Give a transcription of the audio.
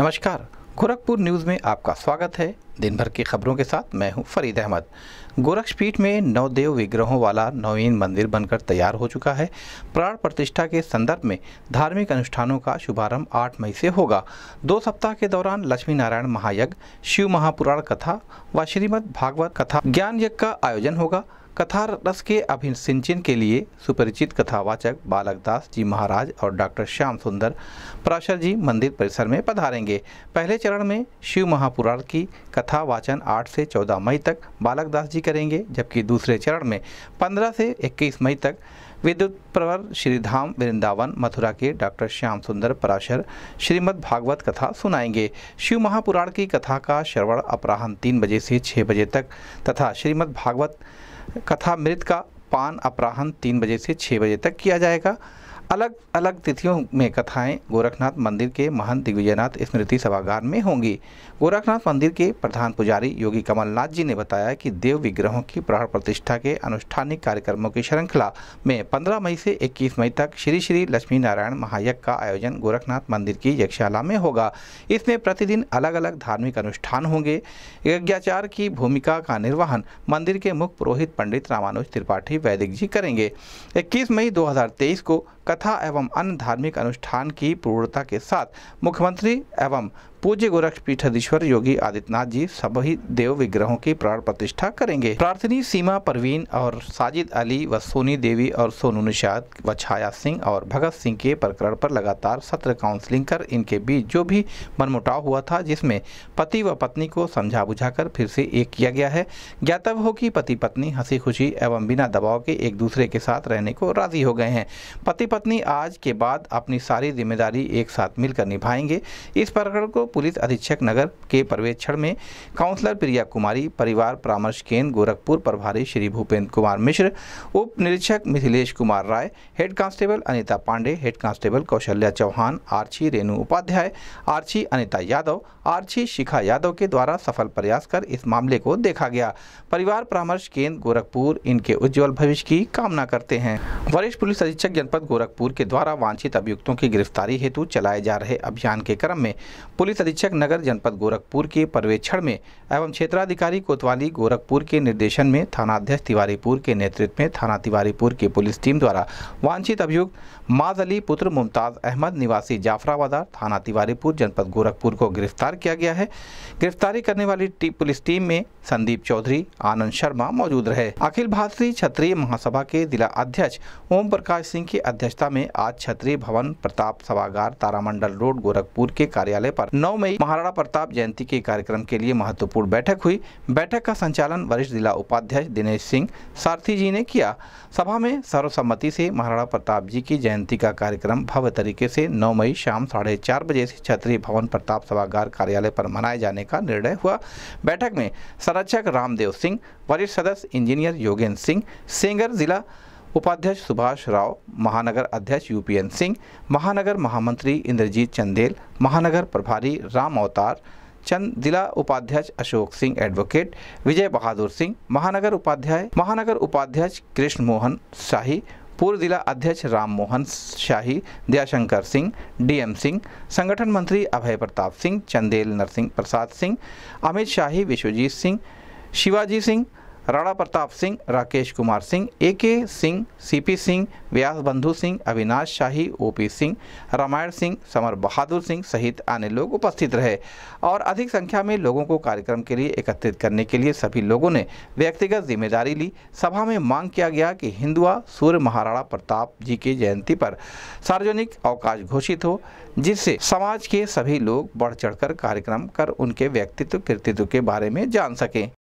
नमस्कार गोरखपुर न्यूज़ में आपका स्वागत है दिन भर की खबरों के साथ मैं हूं फरीद अहमद गोरक्षपीठ में नवदेव विग्रहों वाला नवीन मंदिर बनकर तैयार हो चुका है प्राण प्रतिष्ठा के संदर्भ में धार्मिक अनुष्ठानों का शुभारंभ 8 मई से होगा दो सप्ताह के दौरान लक्ष्मी नारायण महायज्ञ शिव महापुराण कथा व श्रीमद भागवत कथा ज्ञान यज्ञ का आयोजन होगा कथा रस के अभिन सिंचन के लिए सुपरिचित कथावाचक बालक दास जी महाराज और डॉक्टर श्याम सुंदर पराशर जी मंदिर परिसर में पधारेंगे पहले चरण में शिव महापुराण की कथा वाचन 8 से 14 मई तक बालक दास जी करेंगे जबकि दूसरे चरण में 15 से 21 मई तक विद्युत प्रवर श्रीधाम वृंदावन मथुरा के डॉक्टर श्याम सुंदर पराशर श्रीमद् भागवत कथा सुनाएंगे शिव महापुराण की कथा का श्रवण अपराह्न तीन बजे से छः बजे तक तथा श्रीमद् भागवत कथा मृत का पान अपराहन तीन बजे से छः बजे तक किया जाएगा अलग अलग तिथियों में कथाएं गोरखनाथ मंदिर के महान दिग्विजयनाथ स्मृति सभागार में होंगी गोरखनाथ मंदिर के प्रधान पुजारी योगी कमलनाथ जी ने बताया कि देव विग्रहों की प्राण प्रतिष्ठा के अनुष्ठानिक कार्यक्रमों की श्रृंखला में 15 मई से 21 मई तक श्री श्री लक्ष्मी नारायण महायज्ञ का आयोजन गोरखनाथ मंदिर की यक्षशाला में होगा इसमें प्रतिदिन अलग अलग धार्मिक अनुष्ठान होंगे यज्ञाचार की भूमिका का निर्वहन मंदिर के मुख्य पुरोहित पंडित रामानुज त्रिपाठी वैदिक जी करेंगे इक्कीस मई दो को कथा एवं अन्य धार्मिक अनुष्ठान की पूर्णता के साथ मुख्यमंत्री एवं पूज्य गोरक्ष पीठाधीश्वर योगी आदित्यनाथ जी सभी देव विग्रहों की प्राण प्रतिष्ठा करेंगे प्रार्थनी सीमा परवीन और साजिद अली व सोनी देवी और सोनू निषाद व छाया सिंह और भगत सिंह के प्रकरण पर लगातार सत्र काउंसलिंग कर इनके बीच जो भी मनमुटाव हुआ था जिसमें पति व पत्नी को समझा बुझा फिर से एक किया गया है ज्ञातव्य हो कि पति पत्नी हंसी खुशी एवं बिना दबाव के एक दूसरे के साथ रहने को राजी हो गए हैं पति पत्नी आज के बाद अपनी सारी जिम्मेदारी एक साथ मिलकर निभाएंगे इस प्रकरण को पुलिस अधीक्षक नगर के पर्यवेक्षण में काउंसलर प्रिया कुमारी परिवार परामर्श केंद्र गोरखपुर प्रभारी श्री भूपेंद्र कुमार मिश्र उप निरीक्षक Mithilesh Kumar Rai head constable Anita Pandey head constable Kaushalya Chauhan आरची रेणु उपाध्याय आरची अनिता यादव आरछी शिखा यादव के द्वारा सफल प्रयास कर इस मामले को देखा गया परिवार परामर्श केंद्र गोरखपुर इनके उज्जवल भविष्य की कामना करते हैं वरिष्ठ पुलिस अधीक्षक जनपद गोरखपुर के द्वारा वांछित अभियुक्तों की गिरफ्तारी हेतु चलाए जा रहे अभियान के क्रम में पुलिस अधीक्षक नगर जनपद गोरखपुर के पर्यवेक्षण में एवं क्षेत्राधिकारी कोतवाली गोरखपुर के निर्देशन में थानाध्यक्ष तिवारीपुर के नेतृत्व में थाना तिवारीपुर की पुलिस टीम द्वारा वांछित अभियुक्त माज अली पुत्र मुमताज अहमद निवासी जाफराबादा थाना तिवारीपुर जनपद गोरखपुर को गिरफ्तार किया गया है गिरफ्तारी करने वाली टी, पुलिस टीम में संदीप चौधरी आनंद शर्मा मौजूद रहे अखिल भारतीय क्षत्रिय महासभा के जिला अध्यक्ष ओम प्रकाश सिंह की अध्यक्षता में आज क्षत्रिय भवन प्रताप सभागार तारामंडल रोड गोरखपुर के कार्यालय पर नौ मई महाराणा प्रताप जयंती के कार्यक्रम के लिए महत्वपूर्ण बैठक हुई बैठक का संचालन वरिष्ठ जिला उपाध्यक्ष दिनेश सिंह सारथी जी ने किया सभा में सर्वसम्मति से महाराणा प्रताप जी की जयंती का कार्यक्रम भव्य तरीके से नौ मई शाम साढ़े चार बजे से क्षत्रिय भवन प्रताप सभागार कार्यालय पर मनाए जाने का निर्णय हुआ बैठक में संरक्षक रामदेव सिंह वरिष्ठ सदस्य इंजीनियर योगेंद्र सिंह सेंगर जिला उपाध्यक्ष सुभाष राव महानगर अध्यक्ष यूपीएन सिंह महानगर महामंत्री इंद्रजीत चंदेल महानगर प्रभारी राम अवतार चंद जिला उपाध्यक्ष अशोक सिंह एडवोकेट विजय बहादुर सिंह महानगर उपाध्याय महानगर उपाध्यक्ष कृष्ण मोहन शाही पूर्व जिला अध्यक्ष राम मोहन शाही दयाशंकर सिंह डीएम सिंह संगठन मंत्री अभय प्रताप सिंह चंदेल नरसिंह प्रसाद सिंह अमित शाही विश्वजीत सिंह शिवाजी सिंह राणा प्रताप सिंह राकेश कुमार सिंह ए के सिंह सीपी सिंह व्यास बंधु सिंह अविनाश शाही ओपी सिंह रामायण सिंह समर बहादुर सिंह सहित अन्य लोग उपस्थित रहे और अधिक संख्या में लोगों को कार्यक्रम के लिए एकत्रित करने के लिए सभी लोगों ने व्यक्तिगत जिम्मेदारी ली सभा में मांग किया गया कि हिंदुआ सूर्य महाराणा प्रताप जी की जयंती पर सार्वजनिक अवकाश घोषित हो जिससे समाज के सभी लोग बढ़ चढ़ कार्यक्रम कर उनके व्यक्तित्व कृतित्व के बारे में जान सकें